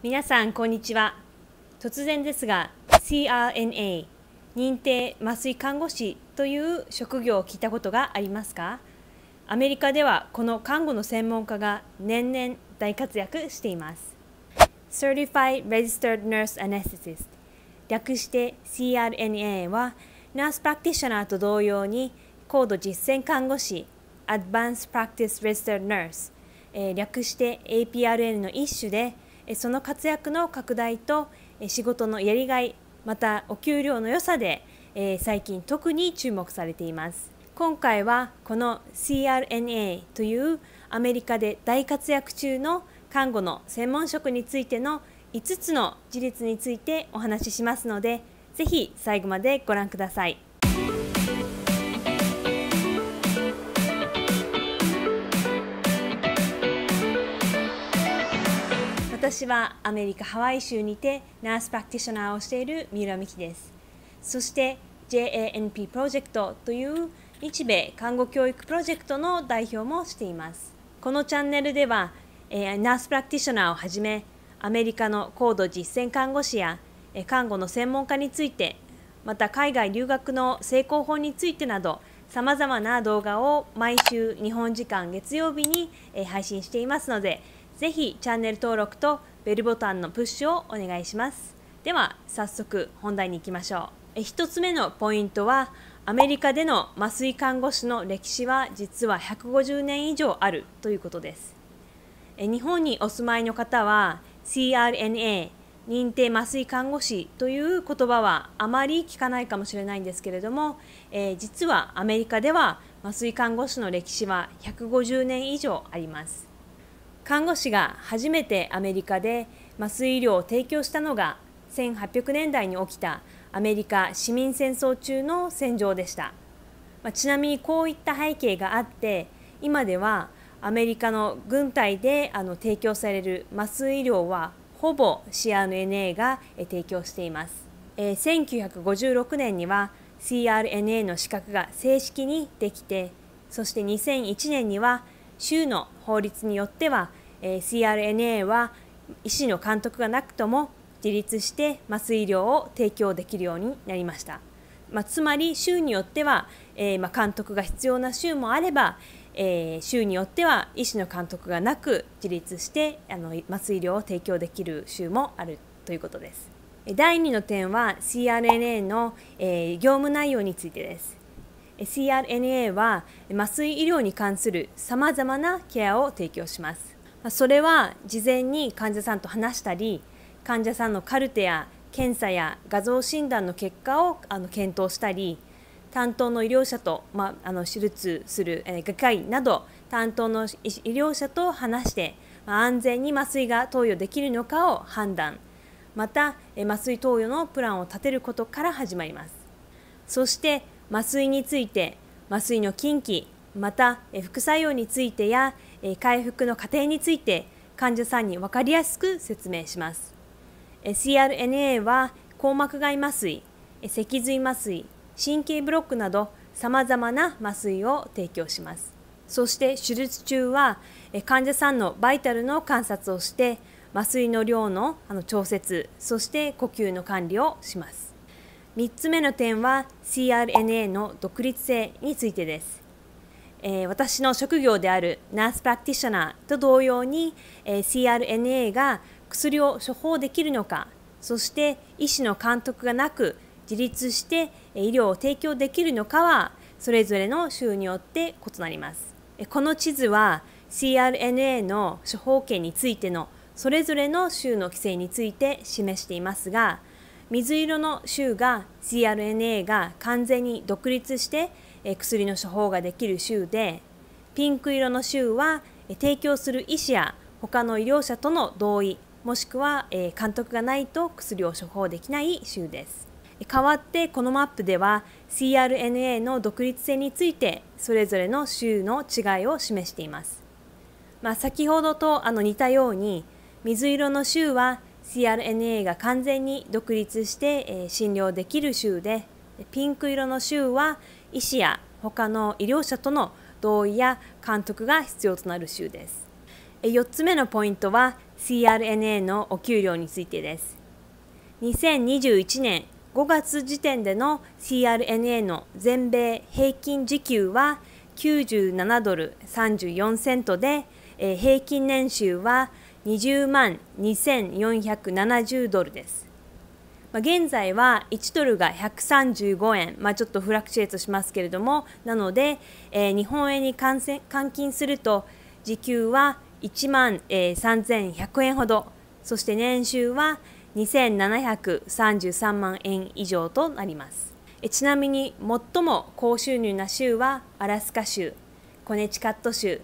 皆さんこんにちは突然ですが CRNA 認定麻酔看護師という職業を聞いたことがありますかアメリカではこの看護の専門家が年々大活躍しています Certified Registered Nurse Anesthetist 略して CRNA はナースプラクティショナーと同様に高度実践看護師 Advanced Practice Registered Nurse、略して APRN の一種でその活躍の拡大と仕事のやりがいまたお給料の良さで最近特に注目されています今回はこの CRNA というアメリカで大活躍中の看護の専門職についての5つの事実についてお話ししますので是非最後までご覧ください。私はアメリカ・ハワイ州にてナースプラクティショナーをしている三浦美希です。そして JANP プロジェクトという日米看護教育プロジェクトの代表もしています。このチャンネルでは、えナースプラクティショナーをはじめアメリカの高度実践看護師や、え看護の専門家についてまた海外留学の成功法についてなどさまざまな動画を毎週日本時間月曜日に配信していますのでぜひチャンネル登録とベルボタンのプッシュをお願いします。では早速本題に行きましょう。1つ目のポイントはアメリカでの麻酔看護師の歴史は実は150年以上あるということです。日本にお住まいの方は CRNA 認定麻酔看護師という言葉はあまり聞かないかもしれないんですけれども、えー、実はアメリカでは麻酔看護師の歴史は150年以上あります看護師が初めてアメリカで麻酔医療を提供したのが1800年代に起きたアメリカ市民戦争中の戦場でした、まあ、ちなみにこういった背景があって今ではアメリカの軍隊であの提供される麻酔医療はほぼ CRNA が提供しています、えー、1956年には CRNA の資格が正式にできてそして2001年には州の法律によってはえー、CRNA は医師の監督がなくとも自立して麻酔量を提供できるようになりました、まあ、つまり州によっては、えー、まあ、監督が必要な州もあれば、えー、州によっては医師の監督がなく自立してあの麻酔量を提供できる州もあるということです第2の点は CRNA の、え業務内容についてです CRNA は麻酔医療に関するさまざまなケアを提供しますそれは事前に患者さんと話したり患者さんのカルテや検査や画像診断の結果をあの検討したり担当の医療者と、まあ、あの手術する外科医など担当の医療者と話して、まあ、安全に麻酔が投与できるのかを判断また麻酔投与のプランを立てることから始まりますそして麻酔について麻酔の禁忌また副作用についてや回復の過程について患者さんに分かりやすく説明します CRNA は硬膜外麻酔脊髄麻酔神経ブロックなどさまざまな麻酔を提供しますそして手術中は患者さんのバイタルの観察をして麻酔の量の調節そして呼吸の管理をします3つ目の点は CRNA の独立性についてですえー、私の職業であるナースプラクティショナーと同様に、え CRNA が薬を処方できるのかそして医師の監督がなく自立して医療を提供できるのかはそれぞれの州によって異なりますこの地図は CRNA の処方権についてのそれぞれの州の規制について示していますが水色の州が CRNA が完全に独立して薬の処方ができる州でピンク色の州は提供する医師や他の医療者との同意もしくは監督がないと薬を処方できない州です代わってこのマップでは CRNA の独立性についてそれぞれの州の違いを示しています、まあ、先ほどとあの似たように水色の州は CRNA が完全に独立して診療できる州でピンク色の州は医師や他の医療者との同意や監督が必要となる州です。4つ目のポイントは CRNA のお給料についてです。2021年5月時点での CRNA の全米平均時給は97ドル34セントで、平均年収は20万2470ドルです。まあ、現在は1ドルが135円、まあ、ちょっとフラクチュエートしますけれどもなので、えー、日本円に換金すると時給は1万、えー、3100円ほどそして年収は2733万円以上となりますちなみに最も高収入な州はアラスカ州コネチカット州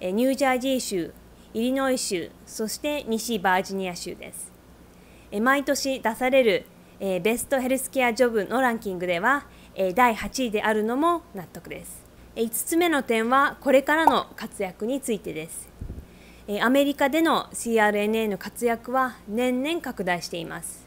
ニュージャージー州イリノイ州そして西バージニア州ですえ毎年出される、えベストヘルスケアジョブのランキングでは、え第8位であるのも納得です、え5つ目の点はこれからの活躍についてです、えアメリカでの CRNA の活躍は年々拡大しています、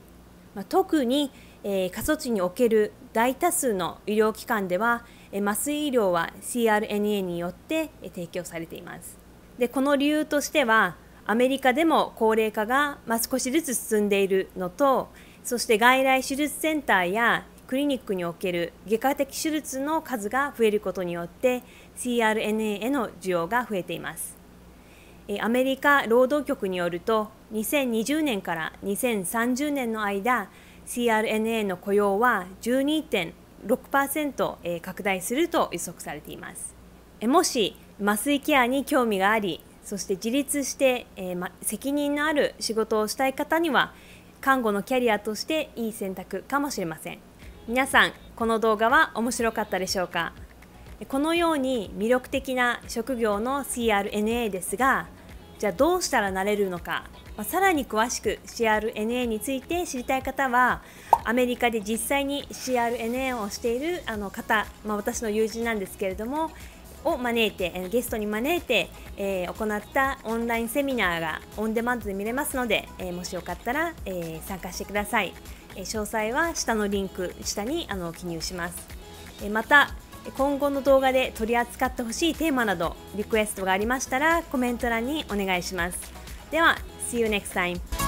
ま特に、え過疎地における大多数の医療機関では麻酔医療は CRNA によって提供されていますでこの理由としてはアメリカでも高齢化が少しずつ進んでいるのとそして外来手術センターやクリニックにおける外科的手術の数が増えることによって CRNA への需要が増えていますアメリカ労働局によると2020年から2030年の間 CRNA の雇用は12.6%拡大すると予測されていますもし麻酔ケアに興味がありそして自立して、えー、ま、責任のある仕事をしたい方には看護のキャリアとしていい選択かもしれません皆さんこの動画は面白かったでしょうかこのように魅力的な職業の CRNA ですがじゃあどうしたらなれるのか、まあ、さらに詳しく CRNA について知りたい方はアメリカで実際に CRNA をしているあの方、まあ、私の友人なんですけれどもを招いて、ゲストに招いて、えー、行ったオンラインセミナーがオンデマンドで見れますので、えー、もしよかったら、えー、参加してください、え詳細は下のリンク下にあの記入します、えまた今後の動画で取り扱ってほしいテーマなどリクエストがありましたらコメント欄にお願いしますでは See you next time